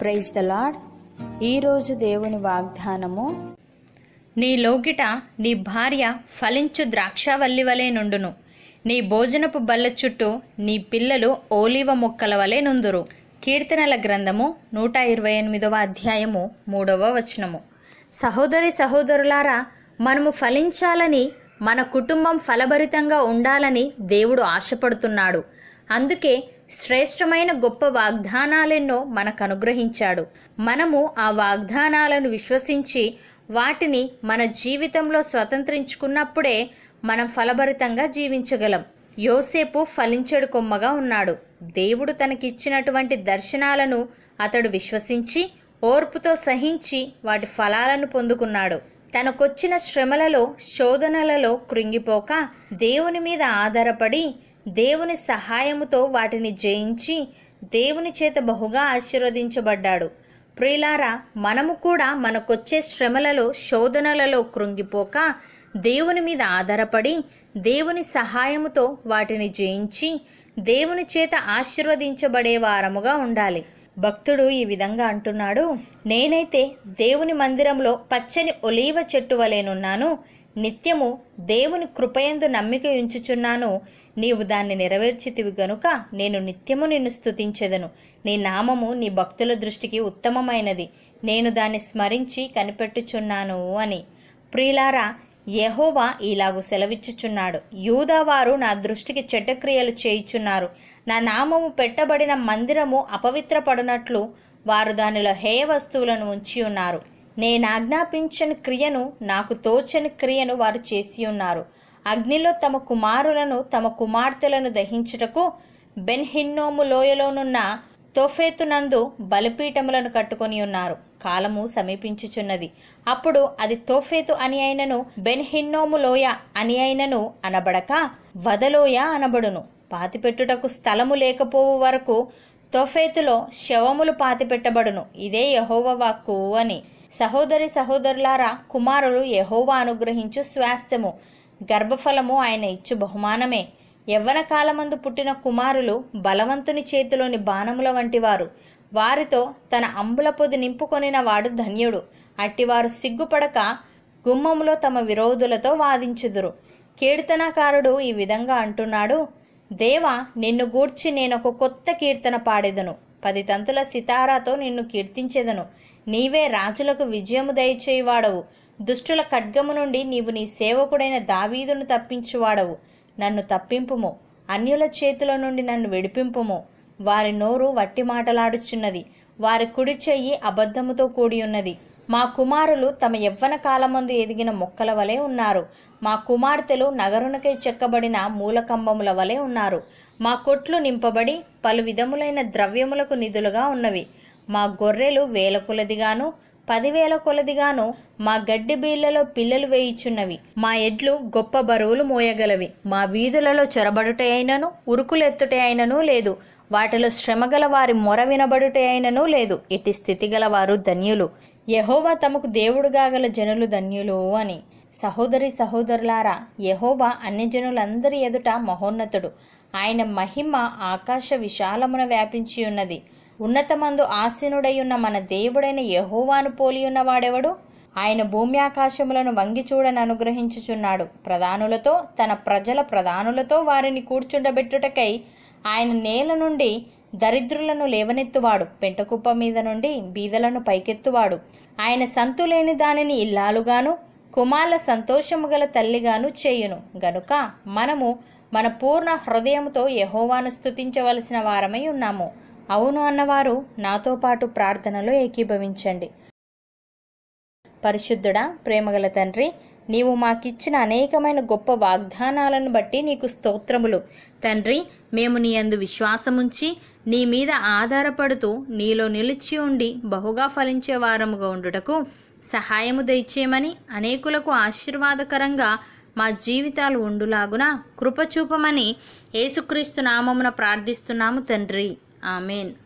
Praise the lord ఈరోజు దేవుని వాగ్దానము నీ లోగిట నీ భార్య ఫలించు ద్రాక్షవల్లి వలె నుండును నీ భోజనపు బల్ల చుట్టూ నీ పిల్లలు ఓలివ మొక్కల వలె నుందురు కీర్తనల గ్రంథము నూట ఇరవై ఎనిమిదవ అధ్యాయము మూడవ వచనము సహోదరి సహోదరులారా మనము ఫలించాలని మన కుటుంబం ఫలభరితంగా ఉండాలని దేవుడు ఆశపడుతున్నాడు అందుకే శ్రేష్టమైన గొప్ప వాగ్దానాలెన్నో మనకు అనుగ్రహించాడు మనము ఆ వాగ్దానాలను విశ్వసించి వాటిని మన జీవితంలో స్వతంత్రించుకున్నప్పుడే మనం ఫలభరితంగా జీవించగలం యోసేపు ఫలించడు కొమ్మగా ఉన్నాడు దేవుడు తనకిచ్చినటువంటి దర్శనాలను అతడు విశ్వసించి ఓర్పుతో సహించి వాటి ఫలాలను పొందుకున్నాడు తనకొచ్చిన శ్రమలలో శోధనలలో కృంగిపోక దేవుని మీద ఆధారపడి దేవుని సహాయముతో వాటిని జయించి దేవుని చేత బహుగా ఆశీర్వదించబడ్డాడు ప్రియులారా మనము కూడా మనకొచ్చే శ్రమలలో శోధనలలో కృంగిపోక దేవుని మీద ఆధారపడి దేవుని సహాయముతో వాటిని జయించి దేవుని చేత ఆశీర్వదించబడే వారముగా ఉండాలి భక్తుడు ఈ విధంగా అంటున్నాడు నేనైతే దేవుని మందిరంలో పచ్చని ఒలీవ చెట్టు వలెనున్నాను నిత్యము దేవుని కృపయందు నమ్మిక ఉంచుచున్నాను నీవు దాన్ని నెరవేర్చితివి గనుక నేను నిత్యము నిన్ను స్థుతించెదను నీ నామము నీ భక్తుల దృష్టికి ఉత్తమమైనది నేను దాన్ని స్మరించి కనిపెట్టుచున్నాను అని ప్రియులారా యహోవా ఇలాగు సెలవిచ్చుచున్నాడు యూదావారు నా దృష్టికి చెడ్డక్రియలు చేయుచున్నారు నా నామము పెట్టబడిన మందిరము అపవిత్రపడినట్లు వారు దానిలో హేయ వస్తువులను ఉంచి ఉన్నారు నేనాజ్ఞాపించని క్రియను నాకు తోచని క్రియను వారు చేసి ఉన్నారు అగ్నిలో తమ కుమారులను తమ కుమార్తెలను దహించుటకు బెన్హిన్నోము లోయలోనున్న తోఫేతునందు బలిపీఠములను కట్టుకొని ఉన్నారు కాలము సమీపించుచున్నది అప్పుడు అది తోఫేతు అని అయినను బెన్హిన్నోము లోయ అని అయినను అనబడక వదలోయ అనబడును పాతిపెట్టుటకు స్థలము లేకపోవు వరకు తోఫేతులో శవములు పాతిపెట్టబడును ఇదే యహోవ వాక్కు అని సహోదరి సహోదరులారా కుమారులు యహోవా అనుగ్రహించు స్వాస్థ్యము గర్భఫలము ఆయన ఇచ్చు బహుమానమే యవ్వన కాలమందు పుట్టిన కుమారులు బలవంతుని చేతిలోని బాణముల వంటివారు వారితో తన అంబుల పొది నింపుకొనిన వాడు ధన్యుడు అట్టివారు సిగ్గుపడక గుమ్మములో తమ విరోధులతో వాదించుదురు కీర్తనకారుడు ఈ విధంగా అంటున్నాడు దేవ నిన్ను గూడ్చి నేనొక కొత్త కీర్తన పాడేదను పది తంతుల సితారాతో నిన్ను కీర్తించేదను నీవే రాజులకు విజయము దయచేయువాడవు దుష్టుల ఖడ్గము నుండి నీవు నీ సేవకుడైన దావీదును తప్పించువాడవు నన్ను తప్పింపుము అన్యుల చేతుల నుండి నన్ను విడిపింపుము వారి నోరు వట్టి మాటలాడుచున్నది వారి కుడి చెయ్యి అబద్ధముతో కూడి ఉన్నది మా కుమారులు తమ యవ్వన కాలమందు ఎదిగిన మొక్కల వలె ఉన్నారు మా కుమార్తెలు నగరునకై చెక్కబడిన మూలకంబముల వలె ఉన్నారు మా కొట్లు నింపబడి పలు విధములైన ద్రవ్యములకు నిధులుగా ఉన్నవి మా గొర్రెలు వేల కొలదిగాను పదివేల కొలదిగాను మా గడ్డి బీళ్లలో పిల్లలు వేయిచున్నవి మా ఎడ్లు గొప్ప బరువులు మోయగలవి మా వీధులలో చొరబడుటే అయినను ఉరుకులెత్తుటే అయినను లేదు వాటిలో శ్రమగల వారి మొర వినబడుటే అయినను లేదు ఇటు స్థితి గలవారు వారు ధన్యులు యహోవా తమకు దేవుడుగా గల జనులు ధన్యులు అని సహోదరి సహోదరులారా యహోవా జనులందరి ఎదుట మహోన్నతుడు ఆయన మహిమ ఆకాశ విశాలమున వ్యాపించి ఉన్నది ఉన్నతమందు ఆసీనుడయ్యున్న మన దేవుడైన యహోవాను పోలియున్న వాడెవడు ఆయన భూమి ఆకాశములను వంగి చూడని అనుగ్రహించుచున్నాడు ప్రధానులతో తన ప్రజల ప్రధానులతో వారిని కూర్చుండబెట్టుటకై ఆయన నేల నుండి దరిద్రులను లేవనెత్తువాడు పెంటకుప్ప మీద నుండి బీదలను పైకెత్తువాడు ఆయన సంతు దానిని ఇల్లాలుగాను కుమార్ల సంతోషము గల తల్లిగాను చేయును గనుక మనము మన పూర్ణ హృదయంతో యహోవాను స్థుతించవలసిన వారమై ఉన్నాము అవును అన్నవారు నాతో పాటు ప్రార్థనలో ఏకీభవించండి పరిశుద్ధుడా ప్రేమగల తండ్రి నీవు మాకిచ్చిన అనేకమైన గొప్ప వాగ్దానాలను బట్టి నీకు స్తోత్రములు తండ్రి మేము నీ అందు విశ్వాసముంచి నీ మీద ఆధారపడుతూ నీలో నిలిచి ఉండి బహుగా ఫలించే వారముగా ఉండుటకు సహాయము దయచేయమని అనేకులకు ఆశీర్వాదకరంగా మా జీవితాలు ఉండులాగున కృపచూపమని యేసుక్రీస్తు నామమున ప్రార్థిస్తున్నాము తండ్రి Amen.